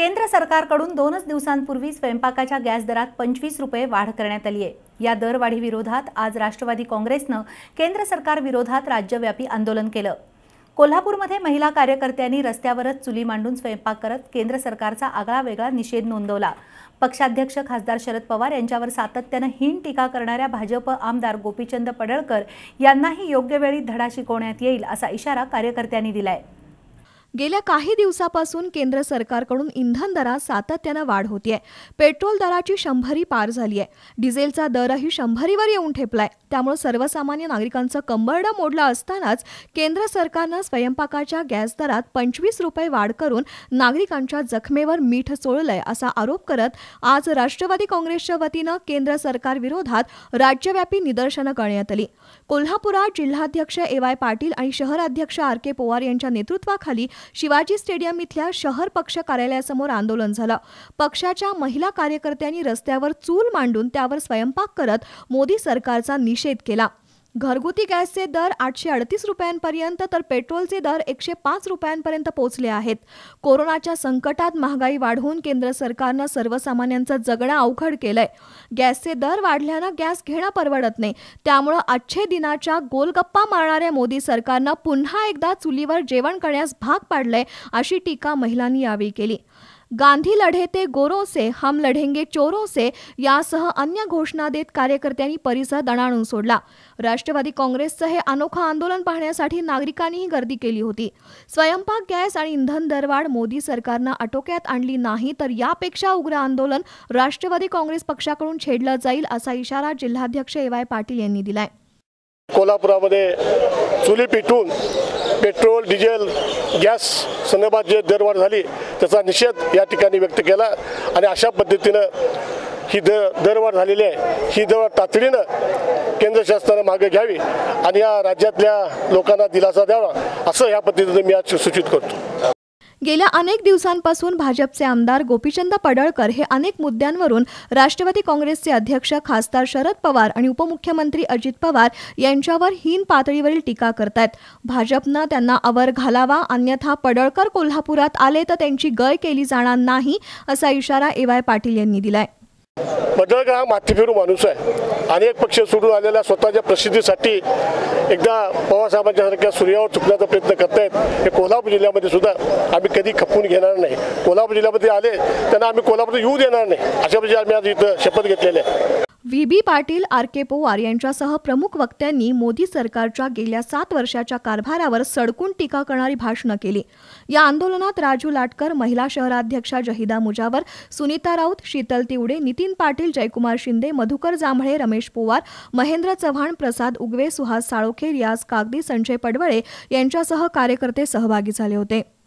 केंद्र सरकारकडून दोनच दिवसांपूर्वी स्वयंपाकाच्या गॅस दरात पंचवीस रुपये वाढ करण्यात आली आहे या दरवाढीविरोधात आज राष्ट्रवादी काँग्रेसनं केंद्र सरकार विरोधात राज्यव्यापी आंदोलन केलं कोल्हापूरमध्ये महिला कार्यकर्त्यांनी रस्त्यावरच चुली मांडून स्वयंपाक करत केंद्र सरकारचा आगळा वेगळा निषेध नोंदवला पक्षाध्यक्ष खासदार शरद पवार यांच्यावर सातत्यानं हीन टीका करणाऱ्या भाजप आमदार गोपीचंद पडळकर यांनाही योग्य वेळी धडा शिकवण्यात येईल असा इशारा कार्यकर्त्यांनी दिलाय गेल्या काही दिवसापासून केंद्र सरकारकडून इंधन दरात सातत्यानं वाढ होतीये पेट्रोल दराची शंभरी पार झाली आहे डिझेलचा दरही शंभरीवर येऊन ठेपलाय त्यामुळे सर्वसामान्य नागरिकांचं कंबरडं मोडलं असतानाच केंद्र सरकारनं स्वयंपाकाच्या गॅस दरात पंचवीस रुपये वाढ करून नागरिकांच्या जखमेवर मीठ चोळलंय असा आरोप करत आज राष्ट्रवादी काँग्रेसच्या वतीनं केंद्र सरकार विरोधात राज्यव्यापी निदर्शनं करण्यात आली कोल्हापुरात जिल्हाध्यक्ष ए वाय पाटील आणि शहराध्यक्ष आर के पवार यांच्या नेतृत्वाखाली शिवाजी स्टेडियम इथल्या शहर पक्ष कार्यालयासमोर आंदोलन झालं पक्षाच्या महिला कार्यकर्त्यांनी रस्त्यावर चूल मांडून त्यावर स्वयंपाक करत मोदी सरकारचा निषेध केला घरगुती गॅसचे दर आठशे अडतीस रुपयांपर्यंत तर पेट्रोलचे दर एकशे पाच रुपयांपर्यंत पोहोचले आहेत कोरोनाच्या संकटात महागाई वाढवून केंद्र सरकारनं सर्वसामान्यांचं जगणं अवघड केलंय गॅसचे दर वाढल्यानं गॅस घेणं परवडत नाही त्यामुळं अच्छे दिनाच्या गोलगप्पा मारणाऱ्या मोदी सरकारनं पुन्हा एकदा चुलीवर जेवण करण्यास भाग पाडलंय अशी टीका महिलांनी यावेळी केली गांधी लढे ते गोरो से हम लढेंगे चोरो से यासह अन्य घोषणा देत कार्यकर्त्यांनी परिसर दणाणून सोडला राष्ट्रवादी काँग्रेसचं हे अनोखं आंदोलन पाहण्यासाठी नागरिकांनीही गर्दी केली होती स्वयंपाक गॅस आणि इंधन दरवाढ मोदी सरकारनं आटोक्यात आणली नाही तर यापेक्षा उग्र आंदोलन राष्ट्रवादी काँग्रेस पक्षाकडून छेडलं जाईल असा इशारा जिल्हाध्यक्ष ए वाय पाटील यांनी दिलाय कोल्हापुरामध्ये चुली पिटून पेट्रोल डिझेल गॅस संदर्भात जे दरवाढ झाली त्याचा निषेध या ठिकाणी व्यक्त केला आणि अशा पद्धतीनं ही द दरवाढ झालेली आहे ही दरवाढ तातडीनं केंद्र शासनानं मागे घ्यावी आणि या राज्यातल्या लोकांना दिलासा द्यावा असं ह्या पद्धतीनं मी आज सूचित करतो गेल्या अनेक दिवसांपासून भाजपचे आमदार गोपीचंद पडळकर हे अनेक मुद्द्यांवरून राष्ट्रवादी काँग्रेसचे अध्यक्ष खासदार शरद पवार आणि उपमुख्यमंत्री अजित पवार यांच्यावर हीन पातळीवरील टीका आहेत भाजपनं त्यांना अवर घालावा अन्यथा पडळकर कोल्हापुरात आले तर त्यांची गय केली जाणार नाही असा इशारा ए वाय पाटील यांनी दिलाय बडळकर हा मातीफिरू माणूस आहे अनेक पक्ष सोडून आलेल्या स्वतःच्या प्रसिद्धीसाठी एकदा सारख्या सूर्यावर चुकण्याचा प्रयत्न करतायत हे कोल्हापूर जिल्ह्यामध्ये सुद्धा आम्ही कधी खपून घेणार नाही कोल्हापूर जिल्ह्यामध्ये आले त्यांना आम्ही कोल्हापूर येऊ देणार नाही अशा म्हणजे आम्ही आज इथं शपथ घेतलेली आहे V B Patil R K Powar यांच्यासह प्रमुख वक्त्यांनी मोदी सरकारच्या गेल्या सात वर्षाच्या कारभारावर सडकून टीका करणारी भाषणं केली या आंदोलनात राजू लाटकर महिला शहराध्यक्षा जहिदा मुजावर सुनीता राऊत शीतल तिवडे नितीन पाटील जयकुमार शिंदे मधुकर जांभळे रमेश पोवार महेंद्र चव्हाण प्रसाद उगवे सुहास साळोखे रियाज कागदी संजय पडवळे यांच्यासह कार्यकर्ते सहभागी झाले होते